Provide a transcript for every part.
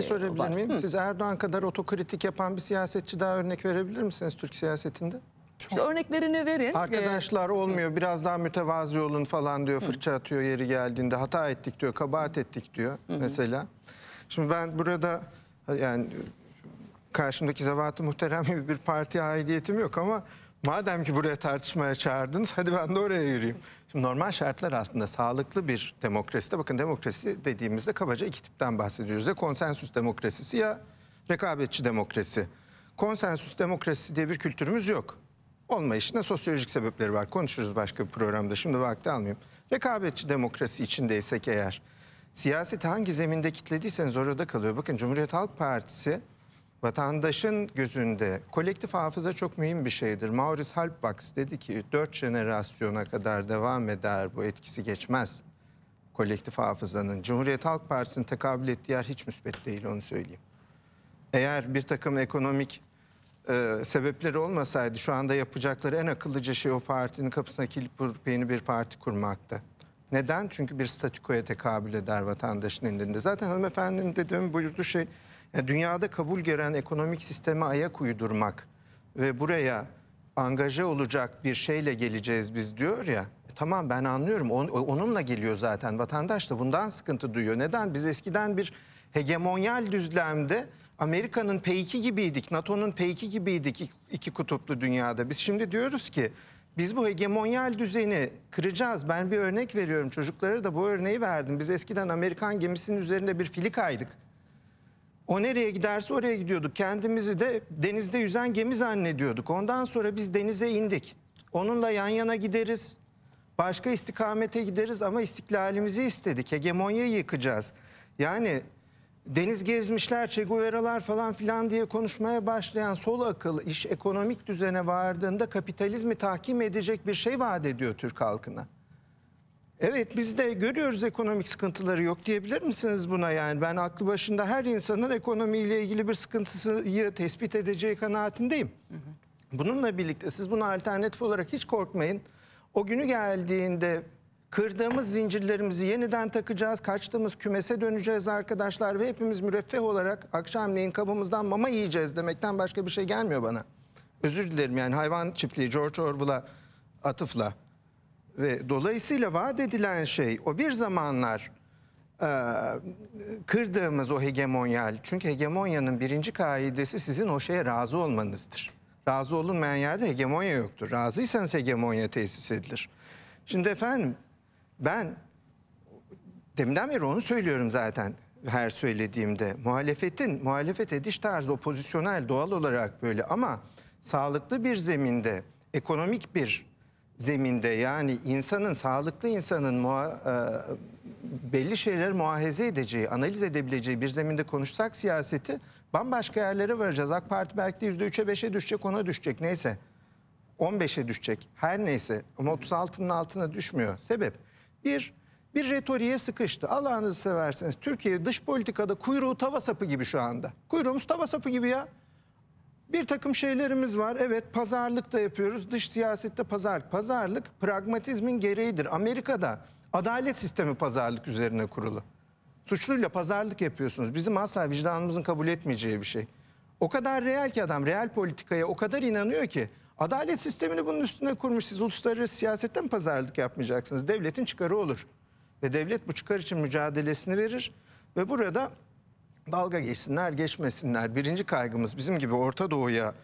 Şey, Sorabilir miyim? Siz Erdoğan kadar otokritik yapan bir siyasetçi daha örnek verebilir misiniz Türk siyasetinde? Çok. örneklerini verin. Arkadaşlar ee, olmuyor biraz daha mütevazi olun falan diyor. Fırça atıyor yeri geldiğinde. Hata ettik diyor. Kabahat ettik diyor mesela. Şimdi ben burada yani karşımdaki zevatı muhterem bir parti aidiyetim yok ama Madem ki buraya tartışmaya çağırdınız hadi ben de oraya yürüyeyim. Şimdi normal şartlar altında sağlıklı bir demokraside bakın demokrasi dediğimizde kabaca iki tipten bahsediyoruz. Ya konsensüs demokrasisi ya rekabetçi demokrasi. Konsensüs demokrasisi diye bir kültürümüz yok. Olmayışında sosyolojik sebepleri var. Konuşuruz başka bir programda. Şimdi vakti almayayım. Rekabetçi demokrasi içindeysek eğer siyaseti hangi zeminde kitlediyseniz orada kalıyor. Bakın Cumhuriyet Halk Partisi vatandaşın gözünde kolektif hafıza çok mühim bir şeydir. Maurice Halbwachs dedi ki dört jenerasyona kadar devam eder bu etkisi geçmez kolektif hafızanın. Cumhuriyet Halk Partisi'nin tekabül ettiği yer hiç müsbet değil onu söyleyeyim. Eğer bir takım ekonomik e, sebepleri olmasaydı şu anda yapacakları en akıllıca şey o partinin kapısına kilit vurup yeni bir parti kurmakta. Neden? Çünkü bir statikoya tekabül eder vatandaşın indinde Zaten hanımefendinin dediğim buyurduğu şey dünyada kabul gören ekonomik sisteme ayak uydurmak ve buraya angaje olacak bir şeyle geleceğiz biz diyor ya. E, tamam ben anlıyorum. E, onunla geliyor zaten. Vatandaş da bundan sıkıntı duyuyor. Neden? Biz eskiden bir hegemonyal düzlemde Amerika'nın p gibiydik, NATO'nun p gibiydik iki, iki kutuplu dünyada. Biz şimdi diyoruz ki biz bu hegemonyal düzeni kıracağız. Ben bir örnek veriyorum çocuklara da bu örneği verdim. Biz eskiden Amerikan gemisinin üzerinde bir fili kaydık. O nereye giderse oraya gidiyorduk. Kendimizi de denizde yüzen gemi zannediyorduk. Ondan sonra biz denize indik. Onunla yan yana gideriz. Başka istikamete gideriz ama istiklalimizi istedik. Hegemonyayı yıkacağız. Yani deniz gezmişler, Che Guevara'lar falan filan diye konuşmaya başlayan sol akıl iş ekonomik düzene vardığında kapitalizmi tahkim edecek bir şey vaat ediyor Türk halkına. Evet biz de görüyoruz ekonomik sıkıntıları yok diyebilir misiniz buna yani? Ben aklı başında her insanın ekonomiyle ilgili bir sıkıntısını tespit edeceği kanaatindeyim. Bununla birlikte siz buna alternatif olarak hiç korkmayın. O günü geldiğinde kırdığımız zincirlerimizi yeniden takacağız, kaçtığımız kümese döneceğiz arkadaşlar ve hepimiz müreffeh olarak akşamleyin kabımızdan mama yiyeceğiz demekten başka bir şey gelmiyor bana. Özür dilerim yani hayvan çiftliği George Orwell'a atıfla. Ve dolayısıyla vaat edilen şey o bir zamanlar e, kırdığımız o hegemonyal. Çünkü hegemonyanın birinci kaidesi sizin o şeye razı olmanızdır. Razı olunmayan yerde hegemonya yoktur. Razıysanız hegemonya tesis edilir. Şimdi efendim ben deminden beri onu söylüyorum zaten her söylediğimde. Muhalefetin, muhalefet ediş tarzı o doğal olarak böyle ama sağlıklı bir zeminde ekonomik bir zeminde yani insanın, sağlıklı insanın mua, e, belli şeyler muahize edeceği, analiz edebileceği bir zeminde konuşsak siyaseti bambaşka yerlere varacağız. AK Parti belki de %3'e 5'e düşecek, ona düşecek neyse. 15'e düşecek her neyse ama 36'nın altına düşmüyor. Sebep bir, bir retoriğe sıkıştı. Allah'ınızı severseniz Türkiye dış politikada kuyruğu tava sapı gibi şu anda. Kuyruğumuz tava sapı gibi ya. Bir takım şeylerimiz var. Evet pazarlık da yapıyoruz. Dış siyasette pazarlık. Pazarlık pragmatizmin gereğidir. Amerika'da adalet sistemi pazarlık üzerine kurulu. Suçluyla pazarlık yapıyorsunuz. Bizim asla vicdanımızın kabul etmeyeceği bir şey. O kadar real ki adam real politikaya o kadar inanıyor ki adalet sistemini bunun üstüne kurmuş. Siz uluslararası siyasetten pazarlık yapmayacaksınız. Devletin çıkarı olur. Ve devlet bu çıkar için mücadelesini verir. Ve burada dalga geçsinler geçmesinler. Birinci kaygımız bizim gibi Orta Doğu'ya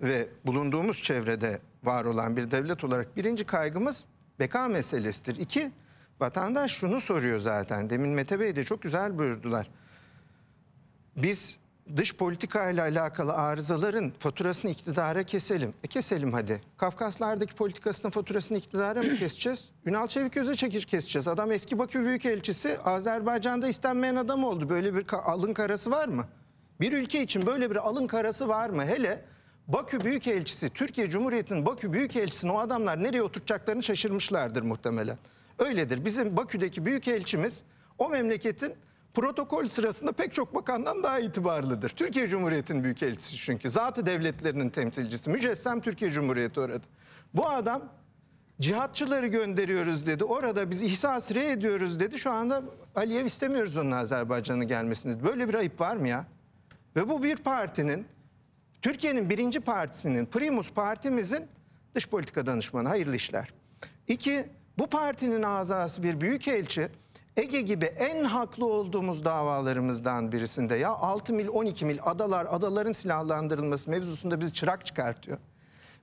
ve bulunduğumuz çevrede var olan bir devlet olarak birinci kaygımız beka meselesidir. İki, vatandaş şunu soruyor zaten. Demin Mete Bey de çok güzel buyurdular. Biz dış politika ile alakalı arızaların faturasını iktidara keselim. E keselim hadi. Kafkaslardaki politikasının faturasını iktidara mı keseceğiz? Ünal Çeviköz'e çekir keseceğiz. Adam eski Bakü Büyükelçisi Azerbaycan'da istenmeyen adam oldu. Böyle bir alın karası var mı? Bir ülke için böyle bir alın karası var mı? Hele Bakü Büyükelçisi, Türkiye Cumhuriyeti'nin Bakü Büyükelçisi'ni o adamlar nereye oturtacaklarını şaşırmışlardır muhtemelen. Öyledir. Bizim Bakü'deki büyükelçimiz o memleketin protokol sırasında pek çok bakandan daha itibarlıdır. Türkiye Cumhuriyeti'nin büyükelçisi çünkü. Zatı devletlerinin temsilcisi. Mücessem Türkiye Cumhuriyeti orada. Bu adam cihatçıları gönderiyoruz dedi. Orada biz ihsas re ediyoruz dedi. Şu anda Aliyev istemiyoruz onun Azerbaycan'a gelmesini. Böyle bir ayıp var mı ya? Ve bu bir partinin, Türkiye'nin birinci partisinin, Primus partimizin dış politika danışmanı. Hayırlı işler. İki, bu partinin azası bir büyükelçi Ege gibi en haklı olduğumuz davalarımızdan birisinde ya 6 mil 12 mil adalar adaların silahlandırılması mevzusunda bizi çırak çıkartıyor.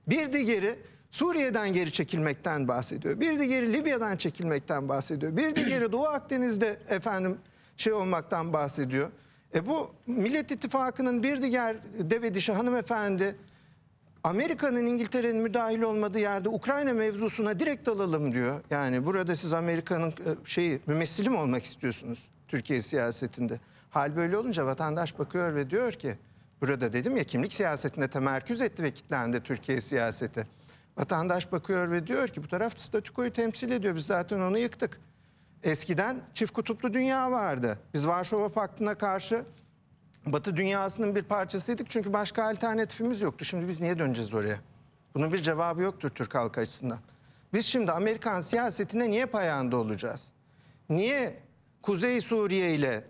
Bir diğeri Suriye'den geri çekilmekten bahsediyor. Bir diğeri Libya'dan çekilmekten bahsediyor. Bir diğeri Doğu Akdeniz'de efendim şey olmaktan bahsediyor. E bu Millet İttifakı'nın bir diğer deve dişi hanımefendi Amerika'nın İngiltere'nin müdahil olmadığı yerde Ukrayna mevzusuna direkt alalım diyor. Yani burada siz Amerika'nın e, şeyi mümessili mi olmak istiyorsunuz Türkiye siyasetinde? Hal böyle olunca vatandaş bakıyor ve diyor ki burada dedim ya kimlik siyasetine temerküz etti ve kitlendi Türkiye siyaseti. Vatandaş bakıyor ve diyor ki bu taraf statükoyu temsil ediyor biz zaten onu yıktık. Eskiden çift kutuplu dünya vardı. Biz Varşova Paktı'na karşı Batı dünyasının bir parçasıydık çünkü başka alternatifimiz yoktu. Şimdi biz niye döneceğiz oraya? Bunun bir cevabı yoktur Türk halkı açısından. Biz şimdi Amerikan siyasetine niye payanda olacağız? Niye Kuzey Suriye ile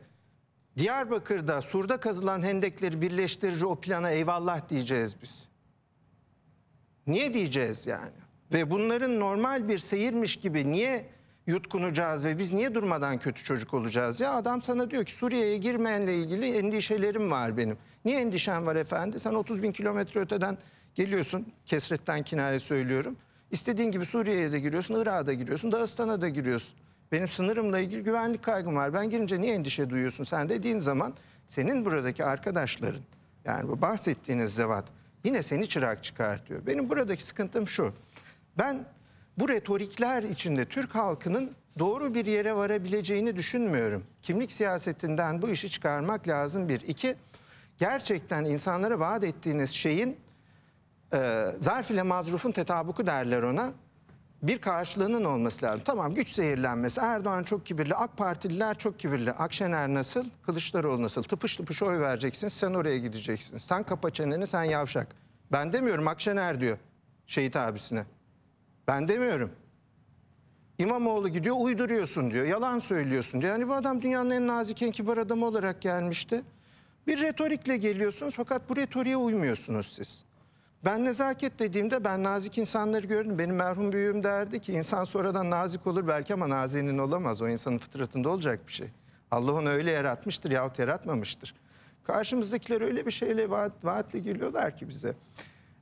Diyarbakır'da surda kazılan hendekleri birleştirici o plana eyvallah diyeceğiz biz? Niye diyeceğiz yani? Ve bunların normal bir seyirmiş gibi niye yutkunacağız ve biz niye durmadan kötü çocuk olacağız ya adam sana diyor ki Suriye'ye girmeyenle ilgili endişelerim var benim. Niye endişen var efendi? Sen 30 bin kilometre öteden geliyorsun kesretten kinaye söylüyorum. İstediğin gibi Suriye'ye de giriyorsun, Irak'a da giriyorsun, Dağıstan'a da giriyorsun. Benim sınırımla ilgili güvenlik kaygım var. Ben girince niye endişe duyuyorsun sen dediğin zaman senin buradaki arkadaşların yani bu bahsettiğiniz zevat yine seni çırak çıkartıyor. Benim buradaki sıkıntım şu. Ben bu retorikler içinde Türk halkının doğru bir yere varabileceğini düşünmüyorum. Kimlik siyasetinden bu işi çıkarmak lazım bir. iki gerçekten insanlara vaat ettiğiniz şeyin e, zarf ile mazrufun tetabuku derler ona. Bir karşılığının olması lazım. Tamam güç zehirlenmesi. Erdoğan çok kibirli, AK Partililer çok kibirli. Akşener nasıl, Kılıçdaroğlu nasıl? Tıpış tıpış oy vereceksin, sen oraya gideceksin. Sen kapa çeneni, sen yavşak. Ben demiyorum Akşener diyor şehit abisine. Ben demiyorum. İmamoğlu gidiyor uyduruyorsun diyor. Yalan söylüyorsun diyor. Yani bu adam dünyanın en nazik en kibar adamı olarak gelmişti. Bir retorikle geliyorsunuz fakat bu retoriğe uymuyorsunuz siz. Ben nezaket dediğimde ben nazik insanları gördüm. Benim merhum büyüğüm derdi ki insan sonradan nazik olur belki ama nazinin olamaz. O insanın fıtratında olacak bir şey. Allah onu öyle yaratmıştır yahut yaratmamıştır. Karşımızdakiler öyle bir şeyle vaat, vaatle geliyorlar ki bize.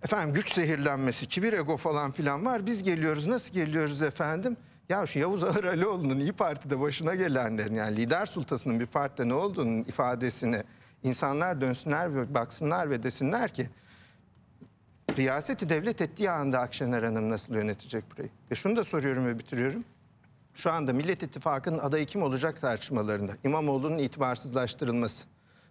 Efendim güç zehirlenmesi, kibir, ego falan filan var. Biz geliyoruz. Nasıl geliyoruz efendim? Ya şu Yavuz Ağır Alioğlu'nun İyi Parti'de başına gelenlerin yani lider sultasının bir partide ne olduğunun ifadesini insanlar dönsünler ve baksınlar ve desinler ki riyaseti devlet ettiği anda Akşener Hanım nasıl yönetecek burayı? Ve şunu da soruyorum ve bitiriyorum. Şu anda Millet İttifakı'nın adayı kim olacak tartışmalarında İmamoğlu'nun itibarsızlaştırılması,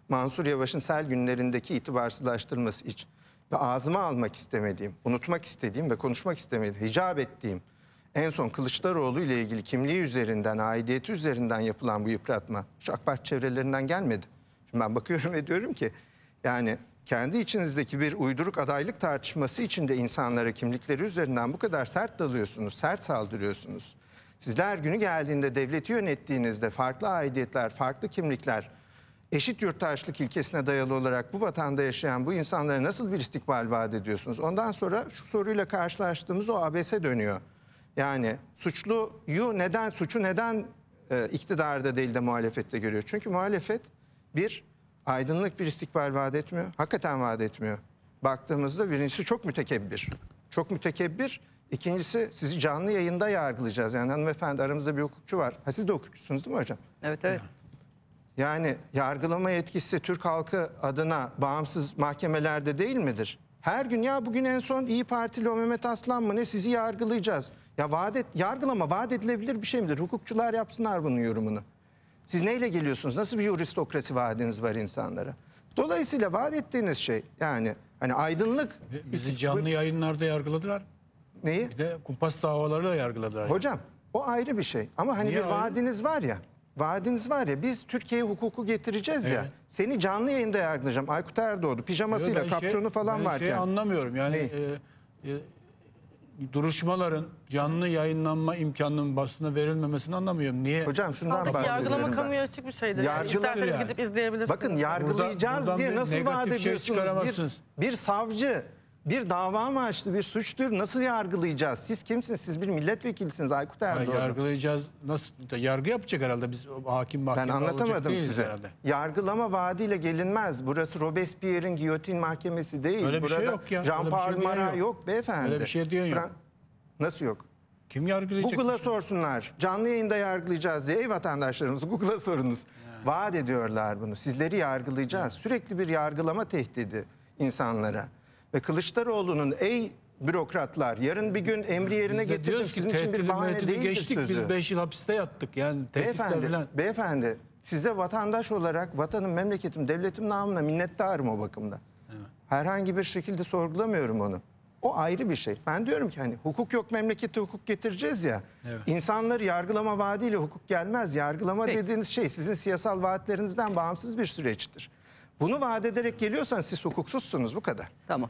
Mansur Yavaş'ın sel günlerindeki itibarsızlaştırılması için ve ağzıma almak istemediğim, unutmak istediğim ve konuşmak istemediğim, hicap ettiğim en son Kılıçdaroğlu ile ilgili kimliği üzerinden, aidiyeti üzerinden yapılan bu yıpratma şu AK Parti çevrelerinden gelmedi. Şimdi ben bakıyorum ve diyorum ki yani kendi içinizdeki bir uyduruk adaylık tartışması içinde insanlara kimlikleri üzerinden bu kadar sert dalıyorsunuz, sert saldırıyorsunuz. Sizler günü geldiğinde devleti yönettiğinizde farklı aidiyetler, farklı kimlikler eşit yurttaşlık ilkesine dayalı olarak bu vatanda yaşayan bu insanlara nasıl bir istikbal vaat ediyorsunuz? Ondan sonra şu soruyla karşılaştığımız o ABS'e dönüyor. Yani suçluyu neden suçu neden e, iktidarda değil de muhalefette görüyor? Çünkü muhalefet bir aydınlık bir istikbal vaat etmiyor. Hakikaten vaat etmiyor. Baktığımızda birincisi çok mütekebbir. Çok mütekebbir. İkincisi sizi canlı yayında yargılayacağız. Yani hanımefendi aramızda bir hukukçu var. Ha siz de hukukçusunuz değil mi hocam? Evet evet. Yani. Yani yargılama yetkisi Türk halkı adına bağımsız mahkemelerde değil midir? Her gün ya bugün en son İyi Partili o Mehmet Aslan mı ne sizi yargılayacağız. Ya vaat et, yargılama vaat edilebilir bir şey midir? Hukukçular yapsınlar bunun yorumunu. Siz neyle geliyorsunuz? Nasıl bir juristokrasi vaadiniz var insanlara? Dolayısıyla vaat ettiğiniz şey yani hani aydınlık. Bizi canlı yayınlarda yargıladılar. Neyi? Bir de kumpas davalarıyla yargıladılar. Hocam yani. o ayrı bir şey ama hani Niye bir ayrı? vaadiniz var ya. Vaadiniz var ya biz Türkiye'ye hukuku getireceğiz ya. Seni canlı yayında yargılayacağım. Aykut Erdoğdu pijamasıyla evet, kapçonu şey, falan ben varken. Ben şey anlamıyorum yani e, e, duruşmaların canlı yayınlanma imkanının basına verilmemesini anlamıyorum. Niye? Hocam şundan Artık bahsediyorum yargılama ben. kamuya açık bir şeydir. Yargılı yani. İsterseniz yani. gidip izleyebilirsiniz. Bakın yargılayacağız Burada, diye nasıl vaat şey ediyorsunuz? Şey bir, bir savcı bir dava mı açtı, bir suçtur. Nasıl yargılayacağız? Siz kimsiniz? Siz bir milletvekilisiniz Aykut Erdoğan. Yani yargılayacağız. Nasıl? Yargı yapacak herhalde. Biz hakim mahkeme Ben anlatamadım size. Herhalde. Yargılama vaadiyle gelinmez. Burası Robespierre'in giyotin mahkemesi değil. Öyle bir şey Burada şey yok ya. Jean şey Paul şey yok. yok beyefendi. Öyle bir şey diyen yok. Nasıl yok? Kim yargılayacak? Google'a sorsunlar. Canlı yayında yargılayacağız diye. Ey vatandaşlarımız Google'a sorunuz. Yani. Vaat ediyorlar bunu. Sizleri yargılayacağız. Yani. Sürekli bir yargılama tehdidi insanlara. Ve Kılıçdaroğlu'nun ey bürokratlar yarın bir gün emri yerine getirdim sizin için bir bahane değildir geçtik, sözü. Biz 5 yıl hapiste yattık yani beyefendi, falan. Beyefendi size vatandaş olarak vatanım, memleketim, devletim namına minnettarım o bakımda. Evet. Herhangi bir şekilde sorgulamıyorum onu. O ayrı bir şey. Ben diyorum ki hani hukuk yok memlekete hukuk getireceğiz ya. Evet. İnsanları yargılama vaadiyle hukuk gelmez. Yargılama Peki. dediğiniz şey sizin siyasal vaatlerinizden bağımsız bir süreçtir. Bunu vaat ederek geliyorsan siz hukuksuzsunuz bu kadar. Tamam.